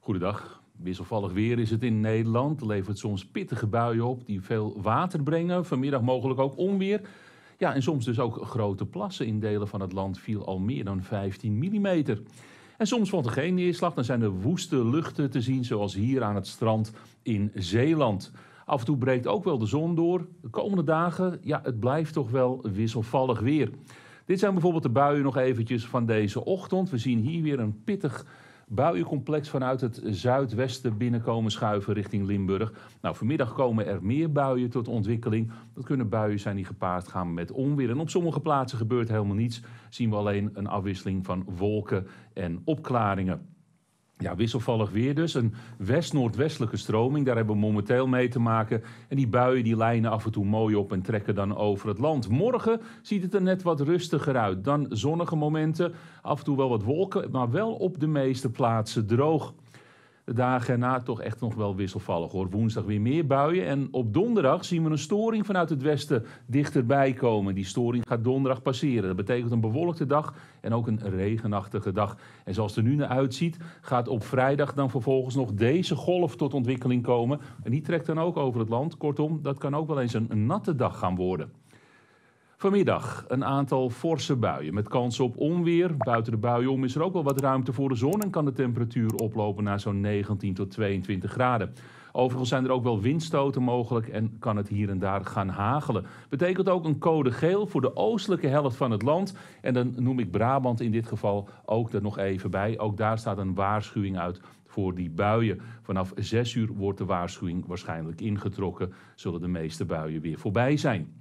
Goedendag. Wisselvallig weer is het in Nederland. Levert soms pittige buien op die veel water brengen. Vanmiddag mogelijk ook onweer. Ja, en soms dus ook grote plassen in delen van het land viel al meer dan 15 mm. En soms valt er geen neerslag, dan zijn er woeste luchten te zien, zoals hier aan het strand in Zeeland. Af en toe breekt ook wel de zon door. De komende dagen, ja, het blijft toch wel wisselvallig weer. Dit zijn bijvoorbeeld de buien nog eventjes van deze ochtend. We zien hier weer een pittig buiencomplex vanuit het zuidwesten binnenkomen schuiven richting Limburg. Nou, vanmiddag komen er meer buien tot ontwikkeling. Dat kunnen buien zijn die gepaard gaan met onweer. En op sommige plaatsen gebeurt helemaal niets. Zien we alleen een afwisseling van wolken en opklaringen ja, wisselvallig weer dus. Een west-noordwestelijke stroming, daar hebben we momenteel mee te maken. En die buien die lijnen af en toe mooi op en trekken dan over het land. Morgen ziet het er net wat rustiger uit. Dan zonnige momenten, af en toe wel wat wolken, maar wel op de meeste plaatsen droog de dagen erna toch echt nog wel wisselvallig hoor. Woensdag weer meer buien en op donderdag zien we een storing vanuit het westen dichterbij komen. Die storing gaat donderdag passeren. Dat betekent een bewolkte dag en ook een regenachtige dag. En zoals het er nu naar uitziet, gaat op vrijdag dan vervolgens nog deze golf tot ontwikkeling komen. En die trekt dan ook over het land. Kortom, dat kan ook wel eens een natte dag gaan worden. Vanmiddag een aantal forse buien met kans op onweer. Buiten de buien om is er ook wel wat ruimte voor de zon en kan de temperatuur oplopen naar zo'n 19 tot 22 graden. Overigens zijn er ook wel windstoten mogelijk en kan het hier en daar gaan hagelen. Betekent ook een code geel voor de oostelijke helft van het land. En dan noem ik Brabant in dit geval ook er nog even bij. Ook daar staat een waarschuwing uit voor die buien. Vanaf 6 uur wordt de waarschuwing waarschijnlijk ingetrokken, zullen de meeste buien weer voorbij zijn.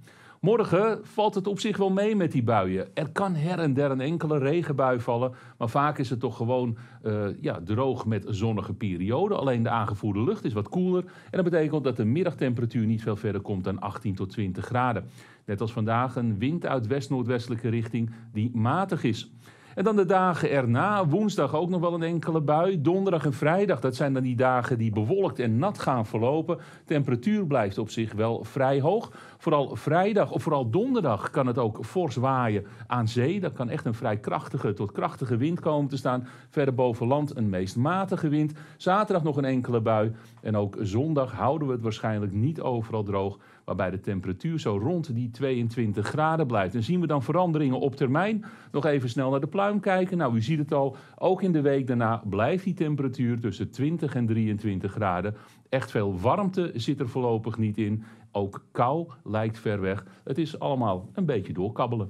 Morgen valt het op zich wel mee met die buien. Er kan her en der een enkele regenbui vallen, maar vaak is het toch gewoon eh, ja, droog met zonnige perioden. Alleen de aangevoerde lucht is wat koeler en dat betekent dat de middagtemperatuur niet veel verder komt dan 18 tot 20 graden. Net als vandaag een wind uit west-noordwestelijke richting die matig is. En dan de dagen erna, woensdag ook nog wel een enkele bui. Donderdag en vrijdag, dat zijn dan die dagen die bewolkt en nat gaan verlopen. Temperatuur blijft op zich wel vrij hoog. Vooral vrijdag of vooral donderdag kan het ook fors waaien aan zee. Dan kan echt een vrij krachtige tot krachtige wind komen te staan. Verder boven land een meest matige wind. Zaterdag nog een enkele bui. En ook zondag houden we het waarschijnlijk niet overal droog waarbij de temperatuur zo rond die 22 graden blijft. En zien we dan veranderingen op termijn? Nog even snel naar de plaats kijken, nou u ziet het al, ook in de week daarna blijft die temperatuur tussen 20 en 23 graden. Echt veel warmte zit er voorlopig niet in. Ook kou lijkt ver weg. Het is allemaal een beetje doorkabbelen.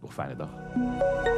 Nog fijne dag.